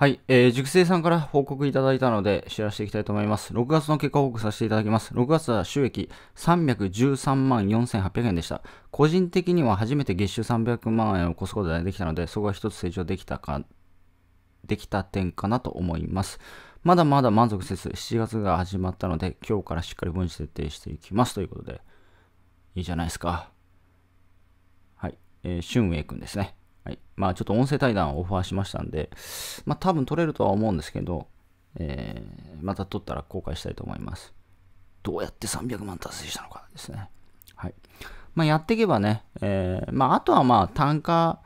はい、えー、熟成さんから報告いただいたので知らせていきたいと思います。6月の結果報告させていただきます。6月は収益313万4800円でした。個人的には初めて月収300万円を超すことができたので、そこが一つ成長できたか、できた点かなと思います。まだまだ満足せず、7月が始まったので、今日からしっかり分子設定していきますということで、いいじゃないですか。はい、えー、俊英くんですね。はい。まあちょっと音声対談をオファーしましたんで、まあ多分撮れるとは思うんですけど、えー、また撮ったら公開したいと思います。どうやって300万達成したのかですね。はい。まあやっていけばね、えー、まああとはまあ単価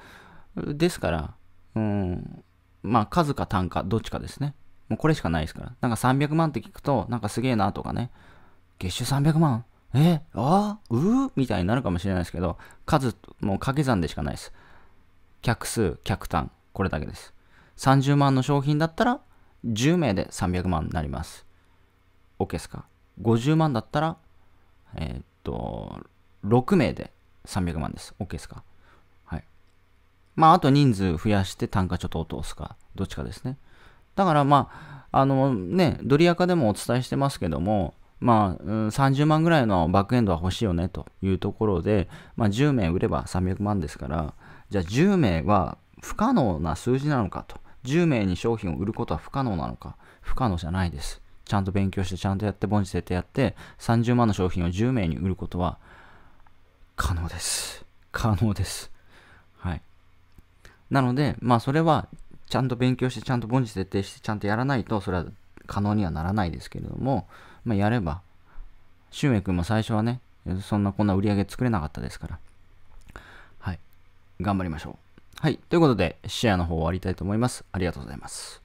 ですから、うん、まあ数か単価、どっちかですね。もうこれしかないですから。なんか300万って聞くと、なんかすげえなとかね、月収300万えああうみたいになるかもしれないですけど、数、もう掛け算でしかないです。客数、客単、これだけです。30万の商品だったら、10名で300万になります。OK ですか ?50 万だったら、えー、っと、6名で300万です。OK ですかはい。まあ、あと人数増やして単価ちょっと落とすか、どっちかですね。だからまあ、あのね、ドリアカでもお伝えしてますけども、まあ、30万ぐらいのバックエンドは欲しいよねというところで、まあ、10名売れば300万ですから、じゃあ10名は不可能な数字なのかと。10名に商品を売ることは不可能なのか。不可能じゃないです。ちゃんと勉強して、ちゃんとやって、凡事設定やって、30万の商品を10名に売ることは可能です。可能です。はい。なので、まあそれは、ちゃんと勉強して、ちゃんと凡事設定して、ちゃんとやらないと、それは可能にはならないですけれども、まあやれば、シュウメイ君も最初はね、そんなこんな売り上げ作れなかったですから。頑張りましょう。はい。ということで、シェアの方終わりたいと思います。ありがとうございます。